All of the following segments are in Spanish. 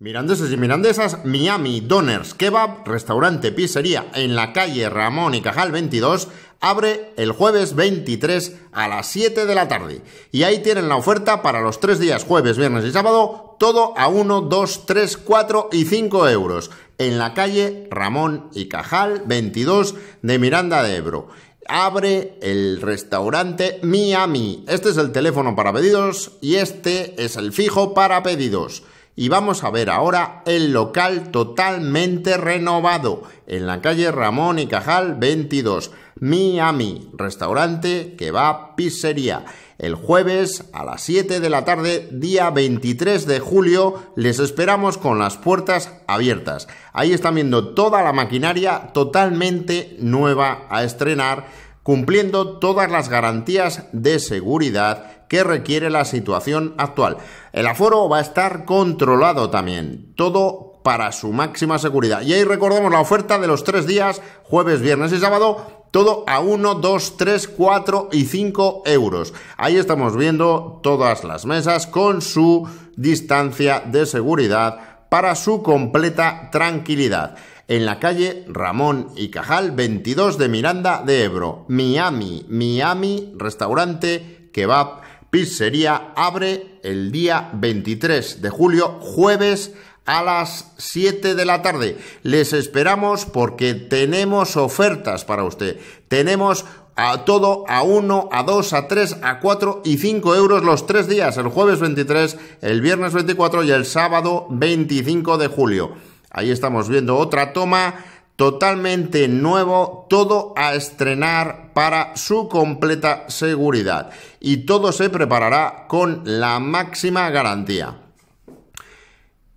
Mirandeses y mirandesas, Miami Doners Kebab, restaurante pizzería en la calle Ramón y Cajal 22, abre el jueves 23 a las 7 de la tarde. Y ahí tienen la oferta para los tres días, jueves, viernes y sábado, todo a 1, 2, 3, 4 y 5 euros. En la calle Ramón y Cajal 22 de Miranda de Ebro. Abre el restaurante Miami. Este es el teléfono para pedidos y este es el fijo para pedidos y vamos a ver ahora el local totalmente renovado en la calle Ramón y Cajal 22, Miami, restaurante que va pizzería. El jueves a las 7 de la tarde, día 23 de julio, les esperamos con las puertas abiertas. Ahí están viendo toda la maquinaria totalmente nueva a estrenar, cumpliendo todas las garantías de seguridad que requiere la situación actual. El aforo va a estar controlado también, todo para su máxima seguridad. Y ahí recordamos la oferta de los tres días, jueves, viernes y sábado, todo a 1, 2, 3, 4 y 5 euros. Ahí estamos viendo todas las mesas con su distancia de seguridad para su completa tranquilidad. En la calle Ramón y Cajal 22 de Miranda de Ebro, Miami, Miami, restaurante kebab Pizzería abre el día 23 de julio, jueves a las 7 de la tarde. Les esperamos porque tenemos ofertas para usted. Tenemos a todo a 1, a 2, a 3, a 4 y 5 euros los tres días, el jueves 23, el viernes 24 y el sábado 25 de julio. Ahí estamos viendo otra toma totalmente nuevo, todo a estrenar para su completa seguridad y todo se preparará con la máxima garantía.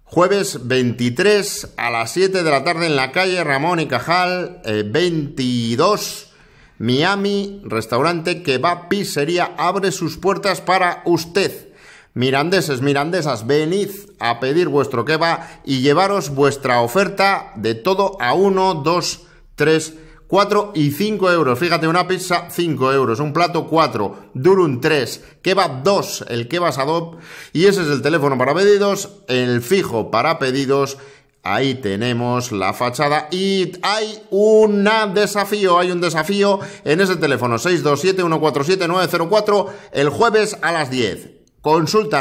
Jueves 23 a las 7 de la tarde en la calle Ramón y Cajal 22 eh, Miami, restaurante que va pizzería abre sus puertas para usted. Mirandeses, mirandesas, venid a pedir vuestro keba y llevaros vuestra oferta de todo a 1, 2, 3, 4 y 5 euros. Fíjate, una pizza 5 euros, un plato 4, durum 3, Keba 2, el kebab adob. Y ese es el teléfono para pedidos, el fijo para pedidos Ahí tenemos la fachada y hay un desafío, hay un desafío en ese teléfono 627-147-904 el jueves a las 10. Consulta